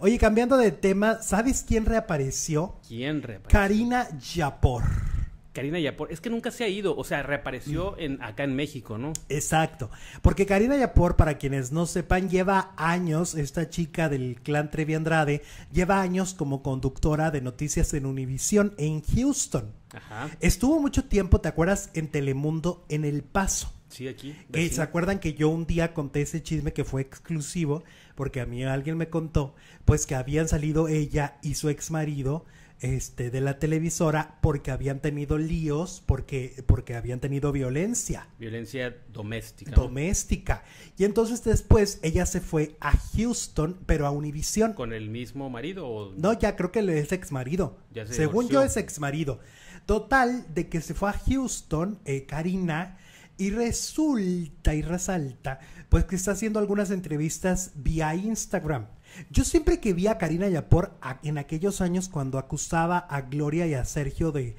Oye, cambiando de tema, ¿sabes quién reapareció? ¿Quién reapareció? Karina Yapor. Karina Yapor, es que nunca se ha ido, o sea, reapareció mm. en, acá en México, ¿no? Exacto, porque Karina Yapor, para quienes no sepan, lleva años, esta chica del clan Trevi Andrade, lleva años como conductora de noticias en Univisión en Houston. Estuvo mucho tiempo, ¿te acuerdas? En Telemundo, en El Paso. Sí, aquí. ¿Se acuerdan que yo un día conté ese chisme que fue exclusivo? Porque a mí alguien me contó, pues que habían salido ella y su ex marido este, de la televisora porque habían tenido líos, porque, porque habían tenido violencia. Violencia doméstica. Doméstica. Y entonces después ella se fue a Houston, pero a Univision. ¿Con el mismo marido? No, ya creo que es ex marido. Según yo es ex marido. Total, de que se fue a Houston, eh, Karina y resulta y resalta, pues que está haciendo algunas entrevistas vía Instagram. Yo siempre que vi a Karina Yapor en aquellos años cuando acusaba a Gloria y a Sergio de,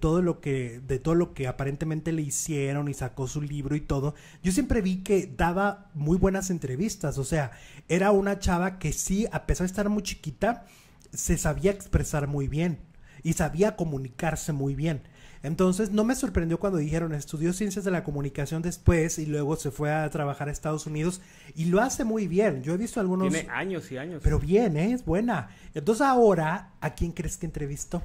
todo lo que de todo lo que aparentemente le hicieron y sacó su libro y todo. Yo siempre vi que daba muy buenas entrevistas, o sea, era una chava que sí, a pesar de estar muy chiquita, se sabía expresar muy bien y sabía comunicarse muy bien. Entonces no me sorprendió cuando dijeron estudió ciencias de la comunicación después y luego se fue a trabajar a Estados Unidos y lo hace muy bien. Yo he visto algunos... años y años. Pero bien, ¿eh? es buena. Entonces ahora, ¿a quién crees que entrevistó?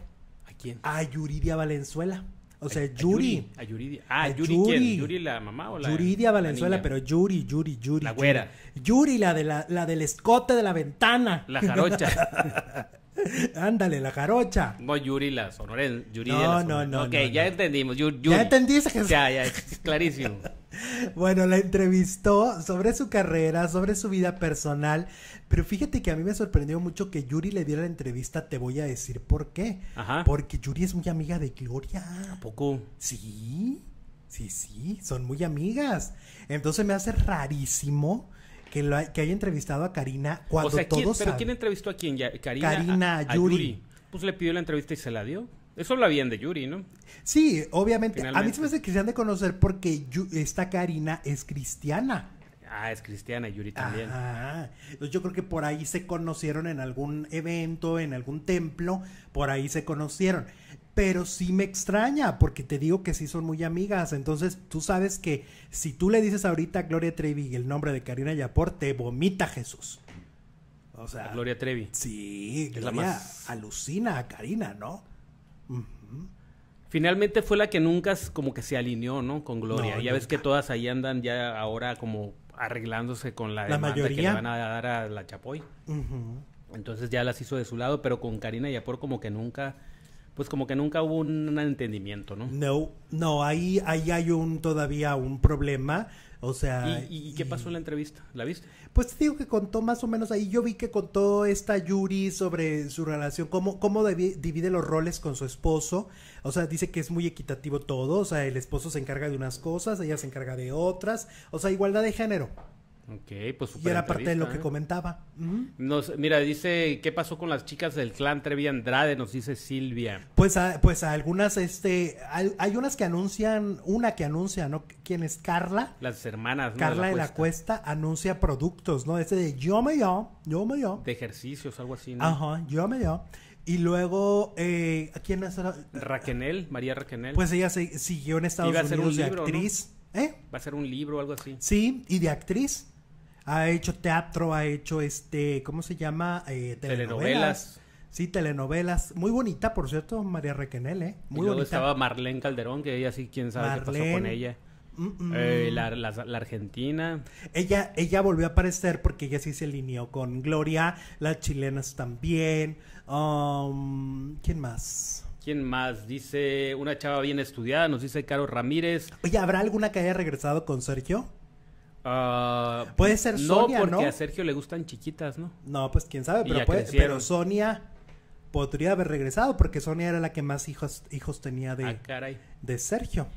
¿A quién? A Yuridia Valenzuela. O sea, Yuri. A Yuridia. Ah, la mamá o la Yuridia Valenzuela, pero Yuri, Yuri, Yuri. La güera. Yuri, la, de la, la del escote de la ventana. La jarocha. Ándale, la jarocha. No, Yuri la sonorense? no, no, no, Ok, ya entendimos. Yuri. Ya entendiste, Jesús. Ya, ya, clarísimo. bueno, la entrevistó sobre su carrera, sobre su vida personal. Pero fíjate que a mí me sorprendió mucho que Yuri le diera la entrevista. Te voy a decir por qué. Ajá. Porque Yuri es muy amiga de Gloria. ¿A poco? Sí. Sí, sí. Son muy amigas. Entonces me hace rarísimo que, lo, que haya entrevistado a Karina cuando o sea, ¿quién, ¿Pero quién entrevistó a quién? Ya? Karina, a, Yuri. Pues le pidió la entrevista y se la dio. Eso habla bien de Yuri, ¿no? Sí, obviamente. A mí se me hace que se han de conocer porque esta Karina es cristiana. Ah, es cristiana, Yuri también. Ajá. Yo creo que por ahí se conocieron en algún evento, en algún templo, por ahí se conocieron. Pero sí me extraña, porque te digo que sí son muy amigas. Entonces tú sabes que si tú le dices ahorita a Gloria Trevi el nombre de Karina Yapor, te vomita Jesús. O sea. Gloria Trevi. Sí, Gloria alucina a Karina, ¿no? Finalmente fue la que nunca como que se alineó, ¿no? Con Gloria. ya ves que todas ahí andan ya ahora como arreglándose con la, la que le van a dar a la Chapoy. Entonces ya las hizo de su lado, pero con Karina Yapor como que nunca, pues como que nunca hubo un entendimiento, ¿no? No, no, ahí, ahí hay un todavía un problema o sea... ¿Y, qué pasó en la entrevista? ¿La viste? Pues te digo que contó más o menos ahí. Yo vi que contó esta Yuri sobre su relación, cómo, cómo divide los roles con su esposo. O sea, dice que es muy equitativo todo. O sea, el esposo se encarga de unas cosas, ella se encarga de otras. O sea, igualdad de género. Ok, pues Y era parte de lo que ¿eh? comentaba. mira, dice, ¿qué pasó con las chicas del clan Trevi Andrade? Nos dice Silvia. Pues pues algunas, este, hay, unas que anuncian, una que anuncia, ¿no? ¿Quién es Carla? Las hermanas. ¿no? Carla de la, cuesta. anuncia productos, ¿no? Este de yo me yo, yo me yo. De ejercicios, algo así, ¿no? Ajá, yo me yo. Y luego, eh, ¿quién es? Raquenel, María Raquenel. Pues ella se, siguió en Estados Iba Unidos a ser un actriz. ¿eh? Va a ser un libro o algo así. Sí, y de actriz. Ha hecho teatro, ha hecho este, ¿cómo se llama? Eh, telenovelas. Sí, telenovelas. Muy bonita, por cierto, María Requenel, ¿eh? Muy y luego estaba Marlene Calderón, que ella sí, quién sabe qué pasó con ella. Eh, la, Argentina. Ella, ella volvió a aparecer porque ella sí se alineó con Gloria, las chilenas también. Um, ¿Quién más? ¿Quién más? Dice una chava bien estudiada, nos dice Caro Ramírez. Oye, ¿habrá alguna que haya regresado con Sergio? Ah, puede ser Sonia, ¿no? porque a Sergio le gustan chiquitas, ¿no? No, pues quién sabe, pero, puede, pero Sonia podría haber regresado porque Sonia era la que más hijos, hijos tenía de, ah, de Sergio.